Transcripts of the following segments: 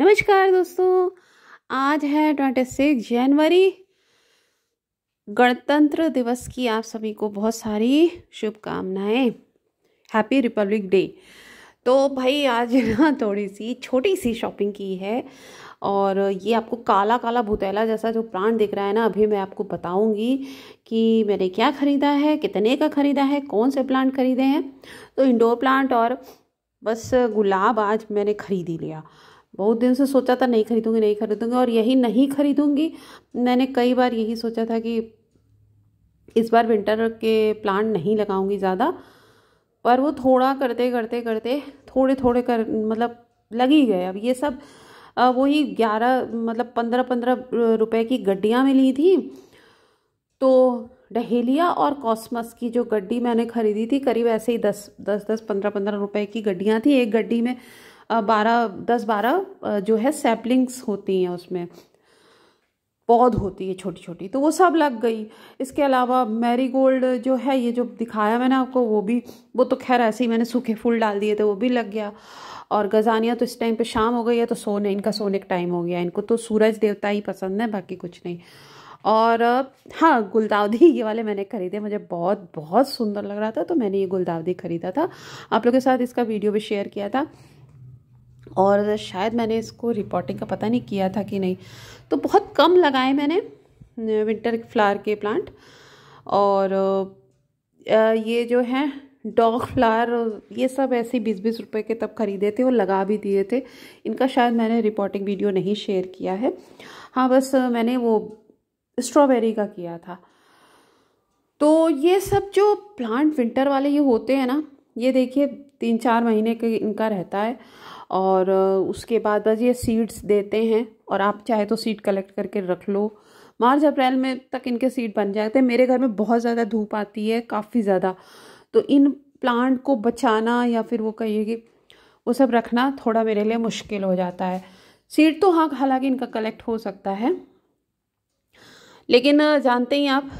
नमस्कार दोस्तों आज है ट्वेंटी सिक्स जनवरी गणतंत्र दिवस की आप सभी को बहुत सारी शुभकामनाएं हैप्पी रिपब्लिक डे तो भाई आज ना थोड़ी सी छोटी सी शॉपिंग की है और ये आपको काला काला भूतैला जैसा जो प्लांट दिख रहा है ना अभी मैं आपको बताऊंगी कि मैंने क्या ख़रीदा है कितने का ख़रीदा है कौन से प्लांट ख़रीदे हैं तो इंडोर प्लांट और बस गुलाब आज मैंने ख़रीद ही लिया बहुत दिन से सोचा था नहीं खरीदूँगी नहीं खरीदूंगी और यही नहीं खरीदूँगी मैंने कई बार यही सोचा था कि इस बार विंटर के प्लांट नहीं लगाऊंगी ज़्यादा पर वो थोड़ा करते करते करते थोड़े थोड़े कर मतलब लग ही गए अब ये सब वही ग्यारह मतलब पंद्रह पंद्रह रुपए की गड्डियाँ मिली थी तो डहेलिया और कॉस्मस की जो गड्डी मैंने खरीदी थी करीब ऐसे ही दस दस दस पंद्रह पंद्रह रुपए की गड्डियाँ थी एक गड्डी में बारह दस बारह जो है सैपलिंग्स होती हैं उसमें पौध होती है छोटी छोटी तो वो सब लग गई इसके अलावा मैरीगोल्ड जो है ये जो दिखाया मैंने आपको वो भी वो तो खैर ऐसे ही मैंने सूखे फूल डाल दिए थे वो भी लग गया और गजानिया तो इस टाइम पे शाम हो गई है तो सोने इनका सोने का टाइम हो गया इनको तो सूरज देवता ही पसंद है बाकी कुछ नहीं और हाँ गुलदावदी ये वाले मैंने खरीदे मुझे बहुत बहुत सुंदर लग रहा था तो मैंने ये गुलदावदी ख़रीदा था आप लोगों के साथ इसका वीडियो भी शेयर किया था और शायद मैंने इसको रिपोर्टिंग का पता नहीं किया था कि नहीं तो बहुत कम लगाए मैंने विंटर फ्लावर के प्लांट और ये जो है डॉग फ्लावर ये सब ऐसे बीस बीस रुपए के तब खरीदे थे और लगा भी दिए थे इनका शायद मैंने रिपोर्टिंग वीडियो नहीं शेयर किया है हाँ बस मैंने वो स्ट्रॉबेरी का किया था तो ये सब जो प्लांट विंटर वाले ये होते हैं ना ये देखिए तीन चार महीने के इनका रहता है और उसके बाद बस ये सीड्स देते हैं और आप चाहे तो सीड कलेक्ट करके रख लो मार्च अप्रैल में तक इनके सीड बन जाते हैं मेरे घर में बहुत ज़्यादा धूप आती है काफ़ी ज़्यादा तो इन प्लांट को बचाना या फिर वो कहिए कि वो सब रखना थोड़ा मेरे लिए मुश्किल हो जाता है सीड तो हाँ हालांकि इनका कलेक्ट हो सकता है लेकिन जानते ही आप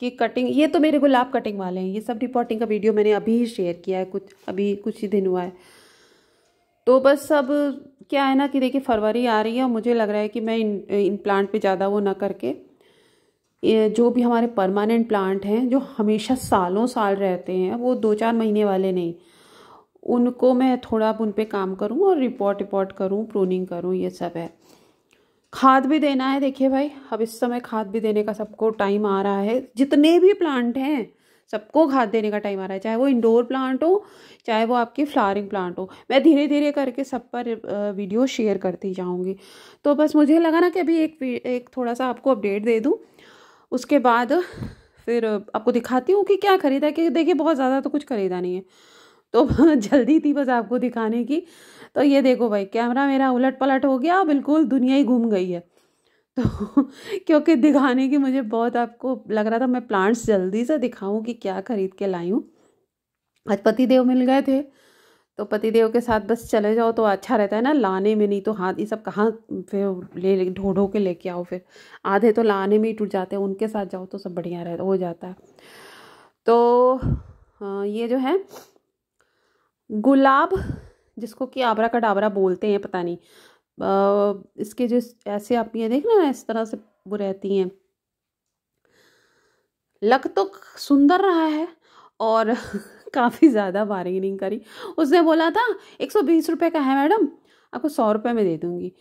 कि कटिंग ये तो मेरे गुलाब कटिंग वाले हैं ये सब रिपोर्टिंग का वीडियो मैंने अभी ही शेयर किया है कुछ अभी कुछ ही दिन हुआ है तो बस अब क्या है ना कि देखिए फरवरी आ रही है और मुझे लग रहा है कि मैं इन इन प्लांट पे ज़्यादा वो ना करके जो भी हमारे परमानेंट प्लांट हैं जो हमेशा सालों साल रहते हैं वो दो चार महीने वाले नहीं उनको मैं थोड़ा उन पर काम करूँ और रिपोर्ट रिपोर्ट करूँ प्रूनिंग करूँ ये सब है खाद भी देना है देखिए भाई अब इस समय खाद भी देने का सबको टाइम आ रहा है जितने भी प्लांट हैं सबको खाद देने का टाइम आ रहा है चाहे वो इंडोर प्लांट हो चाहे वो आपके फ्लावरिंग प्लांट हो मैं धीरे धीरे करके सब पर वीडियो शेयर करती जाऊँगी तो बस मुझे लगा ना कि अभी एक एक थोड़ा सा आपको अपडेट दे दूँ उसके बाद फिर आपको दिखाती हूँ कि क्या ख़रीदा कि देखिए बहुत ज़्यादा तो कुछ ख़रीदा नहीं है तो जल्दी थी बस आपको दिखाने की तो ये देखो भाई कैमरा मेरा उलट पलट हो गया बिल्कुल दुनिया ही घूम गई है तो क्योंकि दिखाने की मुझे बहुत आपको लग रहा था मैं प्लांट्स जल्दी से दिखाऊं कि क्या ख़रीद के लाई हूँ आज पति देव मिल गए थे तो पति देव के साथ बस चले जाओ तो अच्छा रहता है ना लाने में नहीं तो हाथ ये सब कहाँ फिर ले ढो ढो के लेके आओ फिर आधे तो लाने में ही टूट जाते हैं उनके साथ जाओ तो सब बढ़िया रहता हो जाता है तो ये जो है गुलाब जिसको कि आबरा का डाबरा बोलते हैं पता नहीं इसके जो ऐसे आप ये देख ना इस तरह से वो रहती हैं लक तो सुंदर रहा है और काफ़ी ज़्यादा बार्गेनिंग करी उसने बोला था एक सौ बीस रुपये का है मैडम आपको सौ रुपये में दे दूँगी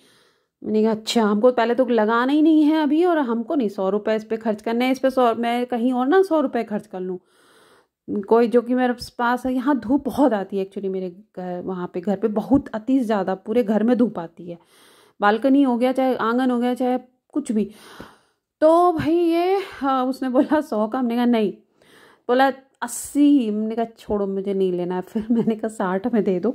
मैंने कहा अच्छा हमको तो पहले तो लगाना ही नहीं है अभी और हमको नहीं सौ रुपये इस पर खर्च करना है इस पर सौ मैं कहीं और ना सौ रुपये खर्च कर लूँ कोई जो कि मेरे पास है यहाँ धूप बहुत आती है एक्चुअली मेरे घर वहाँ पे घर पे बहुत अति ज़्यादा पूरे घर में धूप आती है बालकनी हो गया चाहे आंगन हो गया चाहे कुछ भी तो भाई ये हाँ, उसने बोला सौ का हमने कहा नहीं बोला अस्सी हमने कहा छोड़ो मुझे नहीं लेना है फिर मैंने कहा साठ में दे दो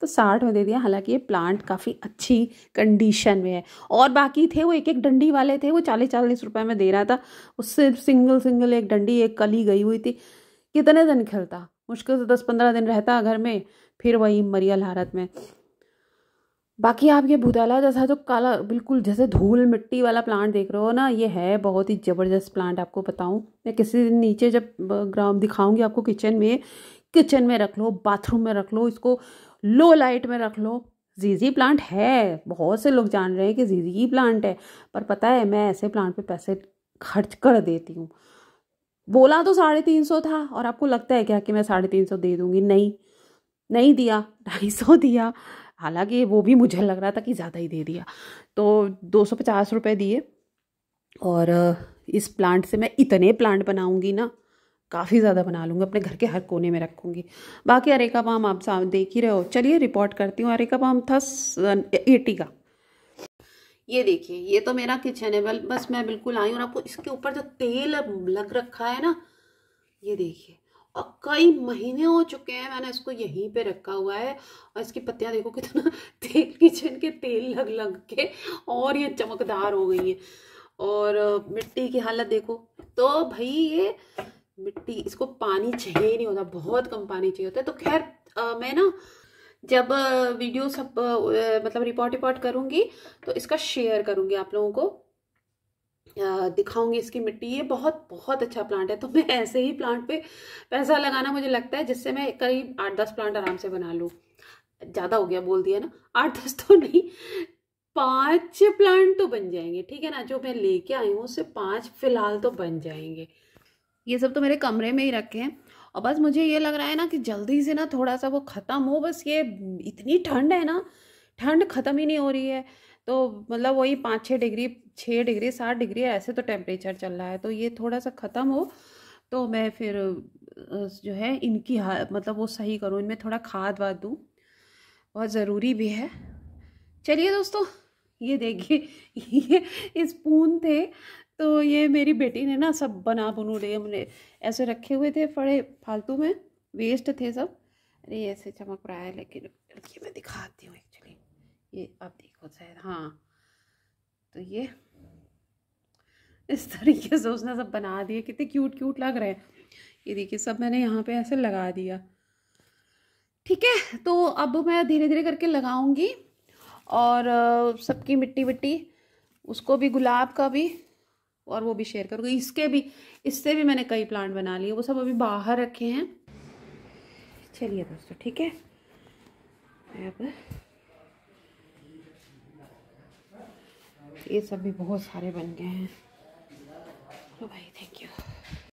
तो साठ में दे दिया हालांकि ये प्लांट काफ़ी अच्छी कंडीशन में है और बाकी थे वो एक एक डंडी वाले थे वो चालीस चालीस रुपए में दे रहा था उससे सिंगल सिंगल एक डंडी एक कली गई हुई थी कितने दिन खिलता मुश्किल से दस पंद्रह दिन रहता घर में फिर वही मरियल हालत में बाकी आप ये भूताला जैसा जो काला बिल्कुल जैसे धूल मिट्टी वाला प्लांट देख रहे हो ना ये है बहुत ही ज़बरदस्त प्लांट आपको बताऊँ मैं किसी दिन नीचे जब ग्राउंड दिखाऊंगी आपको किचन में किचन में रख लो बाथरूम में रख लो इसको लो लाइट में रख लो जीजी प्लांट है बहुत से लोग जान रहे हैं कि जीजी प्लांट है पर पता है मैं ऐसे प्लांट पे पैसे खर्च कर देती हूँ बोला तो साढ़े तीन सौ था और आपको लगता है क्या कि मैं साढ़े तीन सौ दे दूँगी नहीं नहीं दिया ढाई सौ दिया हालांकि वो भी मुझे लग रहा था कि ज़्यादा ही दे दिया तो दो सौ पचास रुपये दिए और इस प्लांट से मैं इतने प्लांट बनाऊँगी ना काफ़ी ज़्यादा बना लूँगी अपने घर के हर कोने में रखूँगी बाकी अरेका पाम आप देख ही रहे हो चलिए रिपोर्ट करती हूँ अरेका पाम था एटी का ये देखिए ये तो मेरा किचन है बल बस मैं बिल्कुल आई हूँ आपको इसके ऊपर जो तेल लग रखा है ना ये देखिए और कई महीने हो चुके हैं मैंने इसको यहीं पे रखा हुआ है और इसकी पत्तियाँ देखो कितना तेल किचन के तेल लग लग के और ये चमकदार हो गई है और मिट्टी की हालत देखो तो भाई ये मिट्टी इसको पानी चाहिए नहीं होता बहुत कम पानी चाहिए होता है तो खैर मैं ना जब वीडियो सब मतलब रिपोर्ट रिपोर्ट करूंगी तो इसका शेयर करूँगी आप लोगों को दिखाऊंगी इसकी मिट्टी ये बहुत बहुत अच्छा प्लांट है तो मैं ऐसे ही प्लांट पे पैसा लगाना मुझे लगता है जिससे मैं करीब आठ दस प्लांट आराम से बना लूँ ज़्यादा हो गया बोल दिया ना आठ दस तो नहीं पांच प्लांट तो बन जाएंगे ठीक है ना जो मैं लेके आई हूँ उससे पांच फिलहाल तो बन जाएंगे ये सब तो मेरे कमरे में ही रखे हैं और बस मुझे ये लग रहा है ना कि जल्दी से ना थोड़ा सा वो ख़त्म हो बस ये इतनी ठंड है ना ठंड ख़त्म ही नहीं हो रही है तो मतलब वही पाँच छः डिग्री छः डिग्री सात डिग्री ऐसे तो टेम्परेचर चल रहा है तो ये थोड़ा सा ख़त्म हो तो मैं फिर जो है इनकी मतलब वो सही करूँ इनमें थोड़ा खाद वाद दूँ बहुत ज़रूरी भी है चलिए दोस्तों ये देखिए ये स्पून थे तो ये मेरी बेटी ने ना सब बना बुनू लिए हमने ऐसे रखे हुए थे फड़े फालतू में वेस्ट थे सब अरे ऐसे चमक रहा है लेकिन ये मैं दिखाती हूँ एक्चुअली ये आप देखो शायद हाँ तो ये इस तरीके से उसने सब बना दिए कितने क्यूट क्यूट लग रहे हैं ये देखिए सब मैंने यहाँ पे ऐसे लगा दिया ठीक है तो अब मैं धीरे धीरे करके लगाऊंगी और सबकी मिट्टी मिट्टी उसको भी गुलाब का भी और वो भी शेयर करूँगी इसके भी इससे भी मैंने कई प्लांट बना लिए वो सब अभी बाहर रखे हैं चलिए दोस्तों ठीक है अब ये सब भी बहुत सारे बन गए हैं तो भाई थैंक